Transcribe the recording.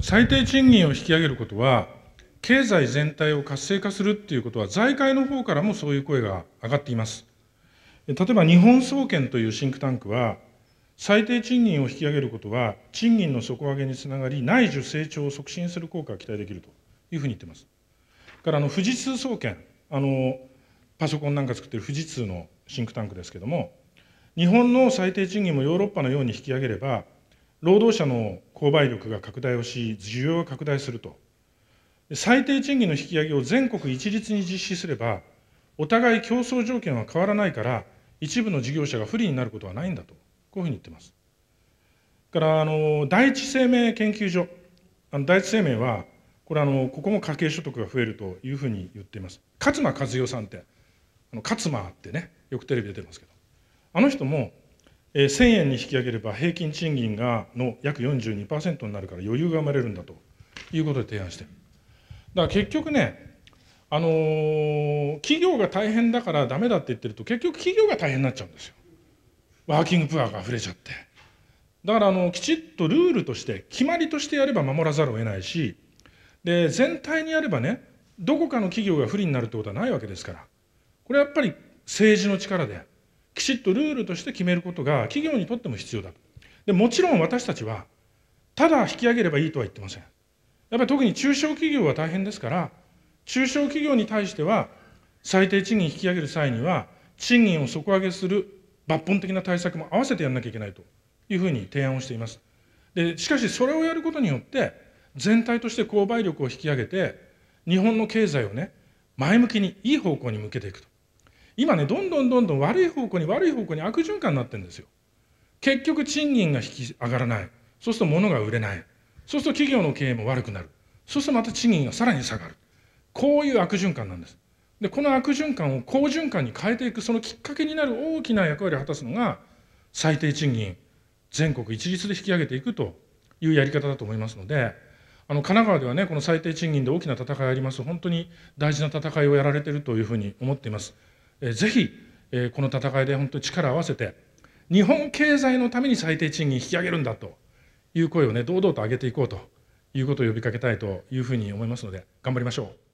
最低賃金を引き上げることは、経済全体を活性化するっていうことは、財界の方からもそういう声が上がっています。例えば、日本総研というシンクタンクは、最低賃金を引き上げることは、賃金の底上げにつながり、内需成長を促進する効果が期待できるというふうに言ってます。からあの富士通総研あのパソコンなんか作ってる富士通のシンクタンクですけども日本の最低賃金もヨーロッパのように引き上げれば労働者の購買力が拡大をし、需要が拡大すると。最低賃金の引き上げを全国一律に実施すれば、お互い競争条件は変わらないから、一部の事業者が不利になることはないんだと、こういうふうに言ってます。から、あの、第一生命研究所、あの第一生命は、これあの、ここも家計所得が増えるというふうに言っています。勝間和代さんって、あの勝間ってね、よくテレビ出てますけど、あの人も、え1000円に引き上げれば平均賃金がの約42%になるから余裕が生まれるんだということで提案してだから結局ね、あのー、企業が大変だからダメだって言ってると結局企業が大変になっちゃうんですよ。ワーキングプアが溢れちゃって。だからあのきちっとルールとして決まりとしてやれば守らざるを得ないしで全体にやればねどこかの企業が不利になるってことはないわけですからこれはやっぱり政治の力できちっとルールとして決めることが企業にとっても必要だでもちろん私たちはただ引き上げればいいとは言ってませんやっぱり特に中小企業は大変ですから中小企業に対しては最低賃金引き上げる際には賃金を底上げする抜本的な対策も合わせてやんなきゃいけないというふうに提案をしていますでしかしそれをやることによって全体として購買力を引き上げて日本の経済をね前向きにいい方向に向けていくと今ね、どんどんどんどん悪い方向に悪い方向に悪循環になってるんですよ。結局、賃金が引き上がらない。そうすると物が売れない。そうすると企業の経営も悪くなる。そうするとまた賃金がさらに下がる。こういう悪循環なんです。で、この悪循環を好循環に変えていく、そのきっかけになる大きな役割を果たすのが、最低賃金、全国一律で引き上げていくというやり方だと思いますので、あの神奈川ではね、この最低賃金で大きな戦いあります、本当に大事な戦いをやられているというふうに思っています。えぜひ、えこの戦いで本当に力を合わせて日本経済のために最低賃金引き上げるんだという声をね堂々と上げていこうということを呼びかけたいというふうに思いますので頑張りましょう。